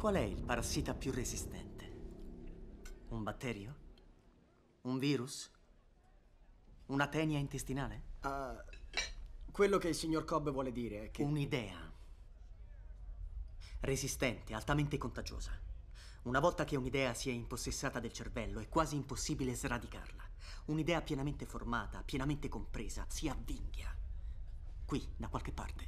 Qual è il parassita più resistente? Un batterio? Un virus? Una tenia intestinale? Uh, quello che il signor Cobb vuole dire è che... Un'idea. Resistente, altamente contagiosa. Una volta che un'idea si è impossessata del cervello, è quasi impossibile sradicarla. Un'idea pienamente formata, pienamente compresa, si avvinghia. Qui, da qualche parte.